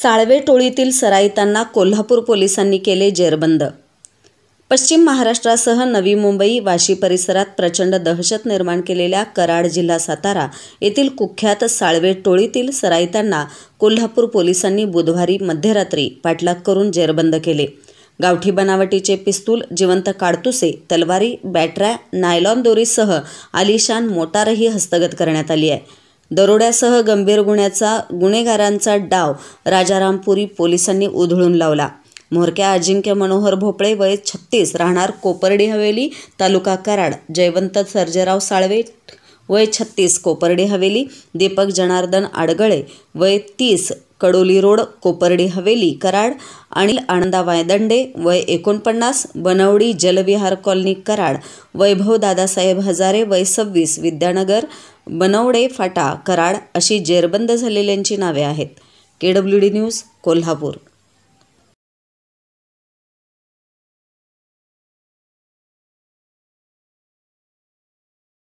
साळवे टोळीतील सराईतांना कोल्हापूर पोलिसांनी केले जेरबंद पश्चिम महाराष्ट्रासह नवी मुंबई वाशी परिसरात प्रचंड दहशत निर्माण केलेल्या कराड जिल्हा सातारा येथील कुख्यात साळवे टोळीतील सराईतांना कोल्हापूर पोलिसांनी बुधवारी मध्यरात्री पाठलाग करून जेरबंद केले गावठी बनावटीचे पिस्तूल जिवंत काडतुसे तलवारी बॅटऱ्या नायलॉन दोरीसह आलिशान मोटारही हस्तगत करण्यात आली आहे दरोड्यासह गंभीर गुन्ह्याचा गुन्हेगारांचा डाव राजारामपुरी पोलिसांनी उधळून लावला म्होरक्या अजिंक्य मनोहर भोपळे वय छत्तीस राहणार कोपर्डी हवेली तालुका कराड जयवंत सर्जेराव साळवे वय छत्तीस कोपर्डी हवेली दीपक जनार्दन आडगळे वय तीस कडोली रोड कोपर्डी हवेली कराड आणि आनंदा वायदंडे वय एकोणपन्नास बनवडी जलविहार कॉलनी कराड वैभव दादासाहेब हजारे वय सव्वीस विद्यानगर बनवडे फाटा कराड अशी जेरबंद झालेल्यांची नावे आहेत K W D news Kolhapur